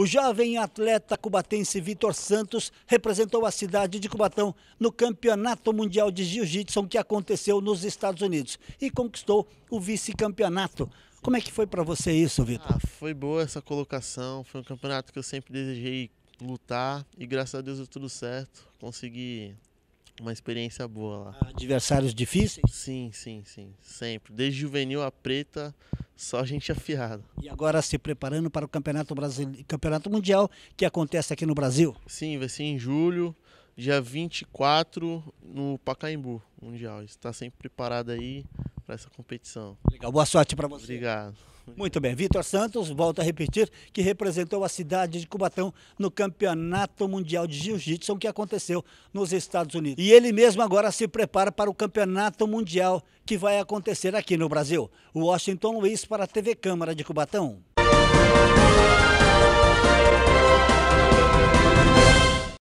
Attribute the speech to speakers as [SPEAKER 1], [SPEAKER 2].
[SPEAKER 1] O jovem atleta cubatense Vitor Santos representou a cidade de Cubatão no Campeonato Mundial de Jiu-Jitsu que aconteceu nos Estados Unidos e conquistou o vice-campeonato. Como é que foi para você isso, Vitor? Ah,
[SPEAKER 2] foi boa essa colocação, foi um campeonato que eu sempre desejei lutar e graças a Deus deu tudo certo, consegui uma experiência boa lá. Adversários difíceis? Sim, sim, sim, sempre. Desde juvenil a preta, só gente afiada.
[SPEAKER 1] E agora se preparando para o Campeonato, Brasile... Campeonato Mundial que acontece aqui no Brasil?
[SPEAKER 2] Sim, vai ser em julho, dia 24, no Pacaembu Mundial. Está sempre preparado aí para essa competição.
[SPEAKER 1] Legal, boa sorte para você. Obrigado. Muito bem, Vitor Santos, volta a repetir, que representou a cidade de Cubatão no Campeonato Mundial de Jiu-Jitsu que aconteceu nos Estados Unidos. E ele mesmo agora se prepara para o Campeonato Mundial que vai acontecer aqui no Brasil. Washington Luiz para a TV Câmara de Cubatão.